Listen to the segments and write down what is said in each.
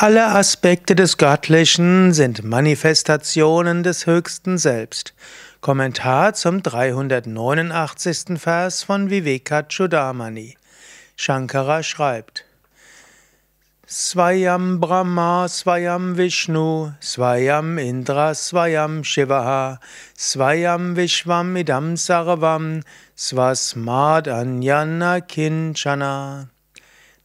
Alle Aspekte des Göttlichen sind Manifestationen des höchsten Selbst. Kommentar zum 389. Vers von Viveka Shankara schreibt: Svayam Brahma, Svayam Vishnu, Svayam Indra, Svayam Shivaha, Svayam Vishwam Idam Sarvam, Swasmad Anyana Kinchana.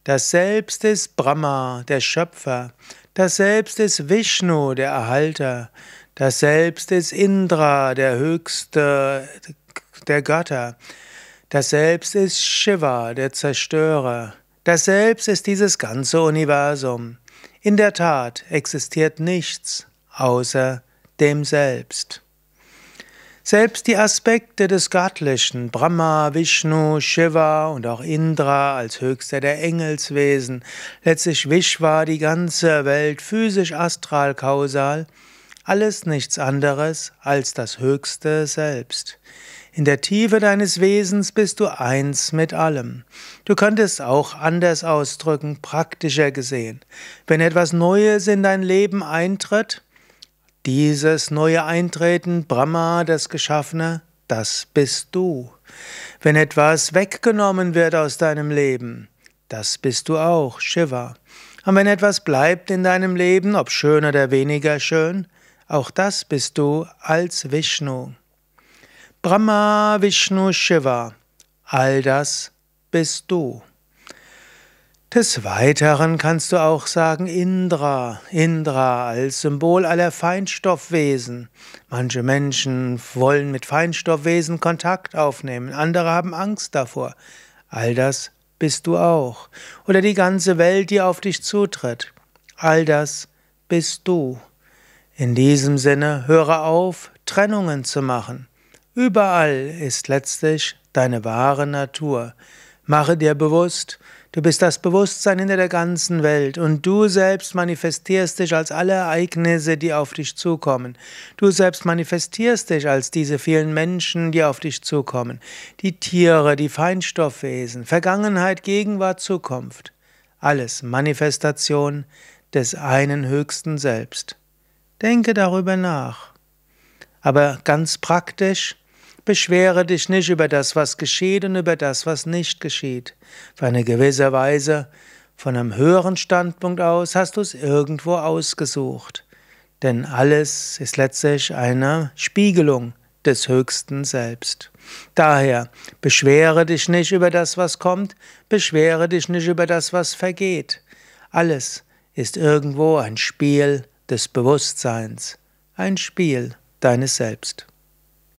Das Selbst ist Brahma, der Schöpfer. Das Selbst ist Vishnu, der Erhalter. Das Selbst ist Indra, der höchste der Götter. Das Selbst ist Shiva, der Zerstörer. Das Selbst ist dieses ganze Universum. In der Tat existiert nichts außer dem Selbst. Selbst die Aspekte des Göttlichen, Brahma, Vishnu, Shiva und auch Indra als höchster der Engelswesen, letztlich Vishwa, die ganze Welt, physisch, astral, kausal, alles nichts anderes als das höchste Selbst. In der Tiefe deines Wesens bist du eins mit allem. Du könntest auch anders ausdrücken, praktischer gesehen. Wenn etwas Neues in dein Leben eintritt, dieses neue Eintreten, Brahma, das Geschaffene, das bist du. Wenn etwas weggenommen wird aus deinem Leben, das bist du auch, Shiva. Und wenn etwas bleibt in deinem Leben, ob schön oder weniger schön, auch das bist du als Vishnu. Brahma, Vishnu, Shiva, all das bist du. Des Weiteren kannst du auch sagen Indra, Indra als Symbol aller Feinstoffwesen. Manche Menschen wollen mit Feinstoffwesen Kontakt aufnehmen, andere haben Angst davor. All das bist du auch. Oder die ganze Welt, die auf dich zutritt. All das bist du. In diesem Sinne höre auf, Trennungen zu machen. Überall ist letztlich deine wahre Natur. Mache dir bewusst, Du bist das Bewusstsein hinter der ganzen Welt und du selbst manifestierst dich als alle Ereignisse, die auf dich zukommen. Du selbst manifestierst dich als diese vielen Menschen, die auf dich zukommen. Die Tiere, die Feinstoffwesen, Vergangenheit, Gegenwart, Zukunft. Alles Manifestation des einen höchsten Selbst. Denke darüber nach. Aber ganz praktisch, Beschwere dich nicht über das, was geschieht und über das, was nicht geschieht. Für eine gewisse Weise, von einem höheren Standpunkt aus, hast du es irgendwo ausgesucht. Denn alles ist letztlich eine Spiegelung des Höchsten Selbst. Daher, beschwere dich nicht über das, was kommt, beschwere dich nicht über das, was vergeht. Alles ist irgendwo ein Spiel des Bewusstseins, ein Spiel deines Selbst.